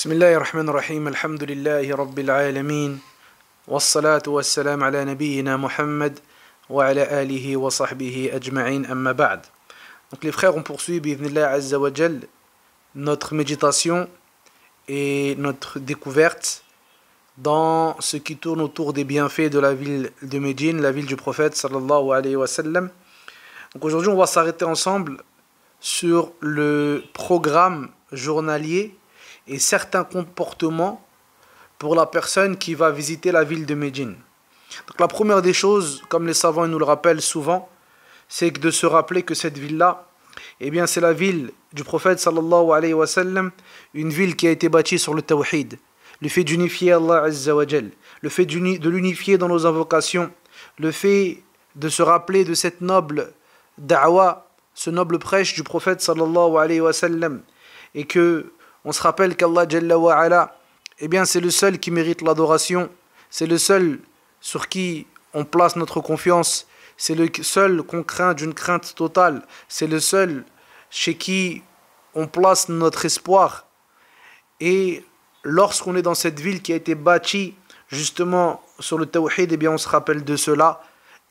بسم الله الرحمن الرحيم الحمد لله رب العالمين والصلاة والسلام على نبينا محمد وعلى آله وصحبه أجمعين أما بعد Donc les frères, on poursuit بإذن الله عز وجل notre méditation et notre découverte dans ce qui tourne autour des bienfaits de la ville de Médine, la ville du prophète sallallahu alayhi wa sallam. Donc aujourd'hui, on va s'arrêter ensemble sur le programme journalier et certains comportements pour la personne qui va visiter la ville de Médine. la première des choses, comme les savants nous le rappellent souvent, c'est de se rappeler que cette ville-là, eh bien c'est la ville du prophète sallallahu alayhi wa une ville qui a été bâtie sur le tawhid, le fait d'unifier Allah azza le fait de l'unifier dans nos invocations, le fait de se rappeler de cette noble da'wa, ce noble prêche du prophète sallallahu alayhi wa et que on se rappelle qu'Allah Jalla eh bien c'est le seul qui mérite l'adoration, c'est le seul sur qui on place notre confiance, c'est le seul qu'on craint d'une crainte totale, c'est le seul chez qui on place notre espoir. Et lorsqu'on est dans cette ville qui a été bâtie justement sur le tawhid, eh bien on se rappelle de cela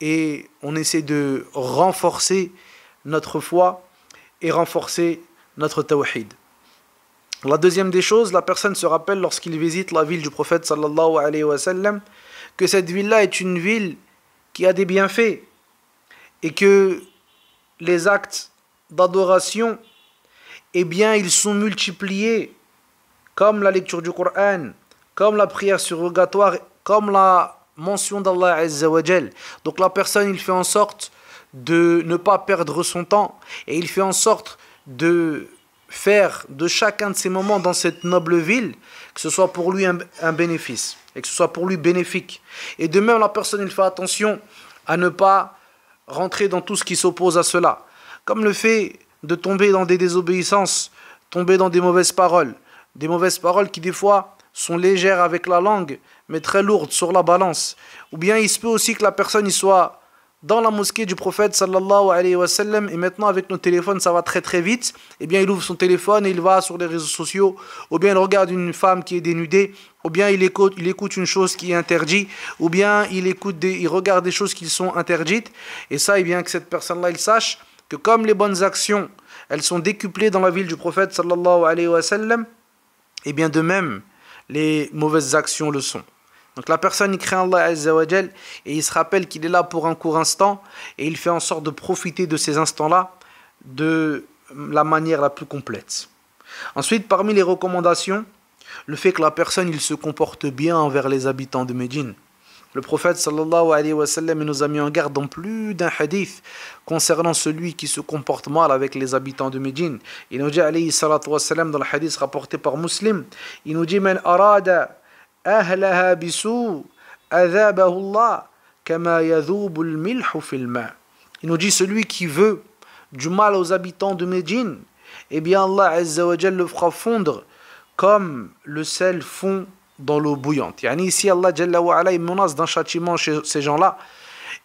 et on essaie de renforcer notre foi et renforcer notre tawhid. La deuxième des choses, la personne se rappelle lorsqu'il visite la ville du prophète sallallahu alayhi wa sallam que cette ville-là est une ville qui a des bienfaits et que les actes d'adoration, eh bien, ils sont multipliés comme la lecture du Coran, comme la prière surrogatoire, comme la mention d'Allah Azzawajal. Donc la personne, il fait en sorte de ne pas perdre son temps et il fait en sorte de faire de chacun de ces moments dans cette noble ville, que ce soit pour lui un, bénéfice et que ce soit pour lui bénéfique. Et de même, la personne, il fait attention à ne pas rentrer dans tout ce qui s'oppose à cela. Comme le fait de tomber dans des désobéissances, tomber dans des mauvaises paroles, des mauvaises paroles qui des fois sont légères avec la langue, mais très lourdes sur la balance. Ou bien il se peut aussi que la personne y soit dans la mosquée du prophète sallallahu alayhi wa et maintenant avec nos téléphones ça va très très vite et eh bien il ouvre son téléphone et il va sur les réseaux sociaux ou bien il regarde une femme qui est dénudée ou bien il écoute, il écoute une chose qui est interdite ou bien il écoute des, il regarde des choses qui sont interdites et ça et eh bien que cette personne là il sache que comme les bonnes actions elles sont décuplées dans la ville du prophète sallallahu alayhi wa et eh bien de même les mauvaises actions le sont donc la personne, il crée Allah et il se rappelle qu'il est là pour un court instant et il fait en sorte de profiter de ces instants-là de la manière la plus complète. Ensuite, parmi les recommandations, le fait que la personne, il se comporte bien envers les habitants de Médine. Le prophète sallallahu alayhi wa sallam nous a mis en garde dans plus d'un hadith concernant celui qui se comporte mal avec les habitants de Médine. Il nous dit alayhi salatu wa dans le hadith rapporté par Muslim, il nous dit « Men arada » Il nous dit celui qui veut du mal aux habitants de Médine, eh bien Allah le fera fondre comme le sel fond dans l'eau bouillante. ici Allah menace d'un châtiment chez ces gens-là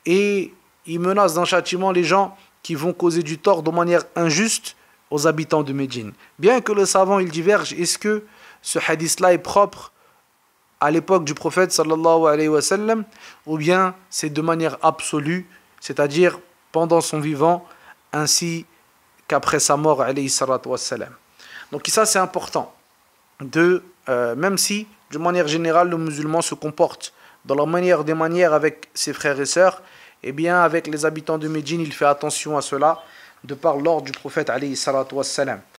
et il menace d'un châtiment les gens qui vont causer du tort de manière injuste aux habitants de Médine. Bien que le savant il diverge, est-ce que ce hadith-là est propre à l'époque du prophète sallallahu alayhi wa ou bien c'est de manière absolue, c'est-à-dire pendant son vivant, ainsi qu'après sa mort alayhi Donc ça c'est important, de, euh, même si de manière générale le musulman se comporte dans la manière des manières avec ses frères et sœurs, et eh bien avec les habitants de Médine il fait attention à cela, de par l'ordre du prophète alayhi salatu